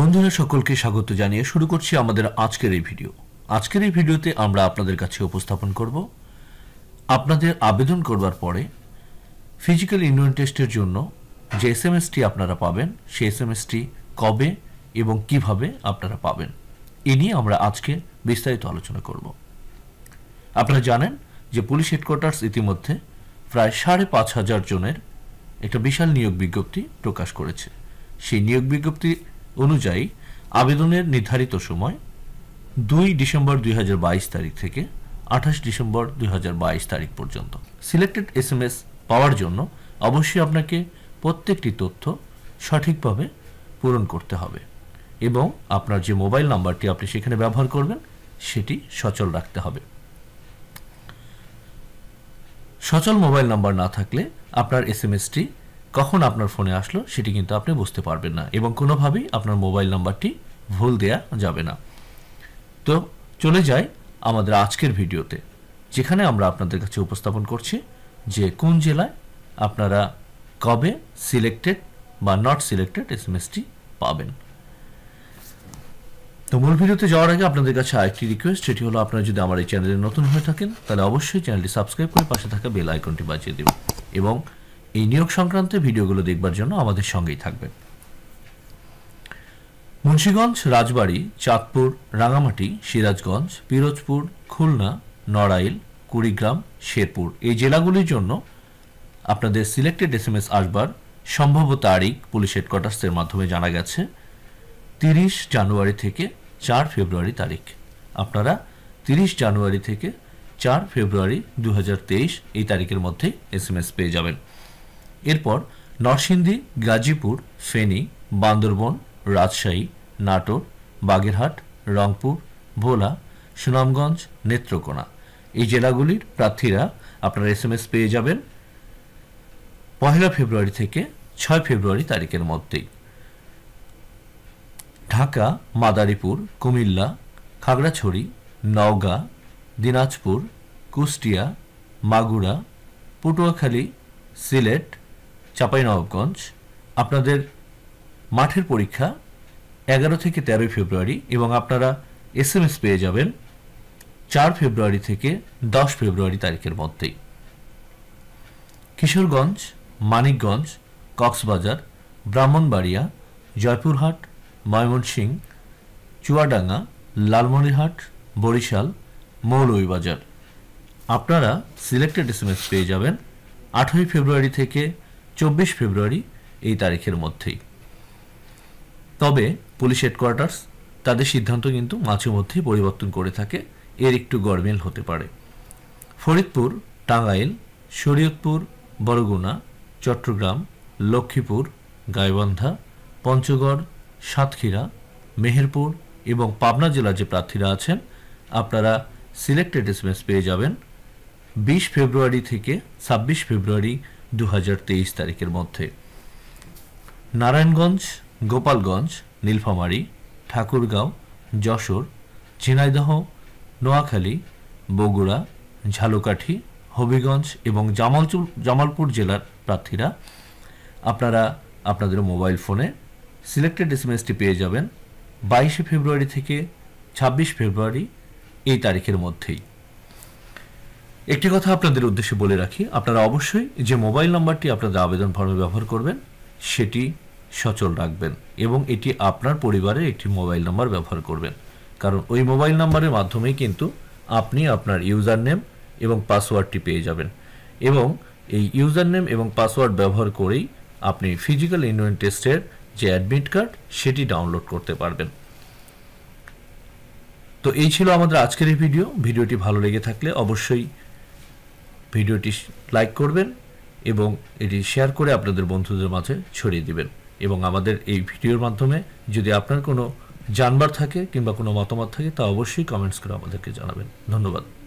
বন্ধুরা সকলকে স্বাগত জানিয়ে শুরু করছি আমাদের আজকের এই ভিডিও আজকের এই ভিডিওতে আমরা আপনাদের কাছে উপস্থাপন করব আপনাদের আবেদন করবার পরে ফিজিক্যাল ইউনিয়ন টেস্টের জন্য যে এস এম এসটি আপনারা পাবেন সেই এস এম এসটি কবে এবং কিভাবে আপনারা পাবেন এ নিয়ে আমরা আজকে বিস্তারিত আলোচনা করব আপনারা জানেন যে পুলিশ হেডকোয়ার্টার্স ইতিমধ্যে প্রায় সাড়ে পাঁচ হাজার জনের একটা বিশাল নিয়োগ বিজ্ঞপ্তি প্রকাশ করেছে সেই নিয়োগ বিজ্ঞপ্তি অনুযায়ী আবেদনের নির্ধারিত সময় দুই ডিসেম্বর দুই তারিখ থেকে আঠাশ ডিসেম্বর দুই তারিখ পর্যন্ত সিলেক্টেড এস পাওয়ার জন্য অবশ্যই আপনাকে প্রত্যেকটি তথ্য সঠিকভাবে পূরণ করতে হবে এবং আপনার যে মোবাইল নাম্বারটি আপনি সেখানে ব্যবহার করবেন সেটি সচল রাখতে হবে সচল মোবাইল নাম্বার না থাকলে আপনার এস এম এসটি কখন আপনার ফোনে আসলো সেটি কিন্তু আপনি বুঝতে পারবেন না এবং কোনোভাবেই আপনার মোবাইল নাম্বারটি ভুল দেয়া যাবে না তো চলে যাই আমাদের আজকের ভিডিওতে যেখানে আমরা আপনাদের কাছে উপস্থাপন করছি যে কোন জেলায় আপনারা কবে সিলেক্টেড বা নট সিলেক্টেড এস এম এসটি পাবেন তো মূল ভিডিওতে যাওয়ার আগে আপনাদের কাছে আরেকটি রিকোয়েস্ট সেটি হলো আপনারা যদি আমার এই চ্যানেলে নতুন হয়ে থাকেন তাহলে অবশ্যই চ্যানেলটি সাবস্ক্রাইব করে পাশে থাকা বেল আইকনটি বাজিয়ে দেবেন এবং এই নিয়োগ সংক্রান্ত ভিডিওগুলো দেখবার জন্য আমাদের সঙ্গেই থাকবেন মুন্সীগঞ্জ রাজবাড়ী চাঁদপুর রাঙামাটি সিরাজগঞ্জ পিরোজপুর খুলনা নড়াইল কুড়িগ্রাম শেরপুর এই জেলাগুলির জন্য আপনাদের সিলেক্টেড এস এম এস আসবার সম্ভব তারিখ পুলিশ হেডকোয়ার্টার্সের মাধ্যমে জানা গেছে তিরিশ জানুয়ারি থেকে চার ফেব্রুয়ারি তারিখ আপনারা তিরিশ জানুয়ারি থেকে চার ফেব্রুয়ারি দু এই তারিখের মধ্যেই এস এম এস পেয়ে যাবেন এরপর নরসিংদী গাজীপুর ফেনী বান্দরবন রাজশাহী নাটোর বাগেরহাট রংপুর ভোলা সুনামগঞ্জ নেত্রকোনা এই জেলাগুলির প্রার্থীরা আপনারা এস এম এস পেয়ে যাবেন পহেলা ফেব্রুয়ারি থেকে ছয় ফেব্রুয়ারি তারিখের মধ্যেই ঢাকা মাদারীপুর কুমিল্লা খাগড়াছড়ি নওগাঁ দিনাজপুর কুষ্টিয়া মাগুরা পটুয়াখালী সিলেট চাঁপাইনবাবগঞ্জ আপনাদের মাঠের পরীক্ষা এগারো থেকে তেরোই ফেব্রুয়ারি এবং আপনারা এস এম এস পেয়ে যাবেন চার ফেব্রুয়ারি থেকে দশ ফেব্রুয়ারি তারিখের মধ্যেই কিশোরগঞ্জ মানিকগঞ্জ কক্সবাজার ব্রাহ্মণবাড়িয়া জয়পুরহাট ময়মনসিংহ চুয়াডাঙ্গা লালমনিরহাট বরিশাল মৌলভীবাজার আপনারা সিলেক্টেড এস পেয়ে যাবেন আঠই ফেব্রুয়ারি থেকে চব্বিশ ফেব্রুয়ারি এই তারিখের মধ্যেই তবে পুলিশ হেডকোয়ার্টার্স তাদের সিদ্ধান্ত কিন্তু মাঝে মধ্যেই পরিবর্তন করে থাকে এর একটু গরমেল হতে পারে ফরিদপুর টাঙ্গাইল শরীয়তপুর বরগুনা চট্টগ্রাম লক্ষ্মীপুর গাইবান্ধা পঞ্চগড় সাতক্ষীরা মেহেরপুর এবং পাবনা জেলার যে প্রার্থীরা আছেন আপনারা সিলেক্টেড এসএমএস পেয়ে যাবেন বিশ ফেব্রুয়ারি থেকে ছাব্বিশ ফেব্রুয়ারি দু তারিখের মধ্যে নারায়ণগঞ্জ গোপালগঞ্জ নীলফামারী ঠাকুরগাঁও যশোর ঝিনাইদহ নোয়াখালী বগুড়া ঝালকাঠি হবিগঞ্জ এবং জামালচুর জামালপুর জেলার প্রার্থীরা আপনারা আপনাদের মোবাইল ফোনে সিলেক্টেড এসএমএসটি পেয়ে যাবেন বাইশে ফেব্রুয়ারি থেকে ছাব্বিশ ফেব্রুয়ারি এই তারিখের মধ্যেই একটি কথা আপনাদের উদ্দেশ্যে বলে রাখি আপনারা অবশ্যই যে মোবাইল নাম্বারটি আপনাদের আবেদন ফর্মে ব্যবহার করবেন সেটি সচল রাখবেন এবং এটি আপনার পরিবারের একটি মোবাইল নাম্বার ব্যবহার করবেন কারণ ওই মোবাইল নাম্বারের মাধ্যমেই কিন্তু আপনি আপনার ইউজার নেম এবং পাসওয়ার্ডটি পেয়ে যাবেন এবং এই ইউজার নেম এবং পাসওয়ার্ড ব্যবহার করেই আপনি ফিজিক্যাল ইউনিয়ন টেস্টের যে অ্যাডমিট কার্ড সেটি ডাউনলোড করতে পারবেন তো এই ছিল আমাদের আজকের এই ভিডিও ভিডিওটি ভালো লেগে থাকলে অবশ্যই ভিডিওটি লাইক করবেন এবং এটি শেয়ার করে আপনাদের বন্ধুদের মাঝে ছড়িয়ে দিবেন এবং আমাদের এই ভিডিওর মাধ্যমে যদি আপনার কোনো জানবার থাকে কিংবা কোনো মতামত থাকে তা অবশ্যই কমেন্টস করে আমাদেরকে জানাবেন ধন্যবাদ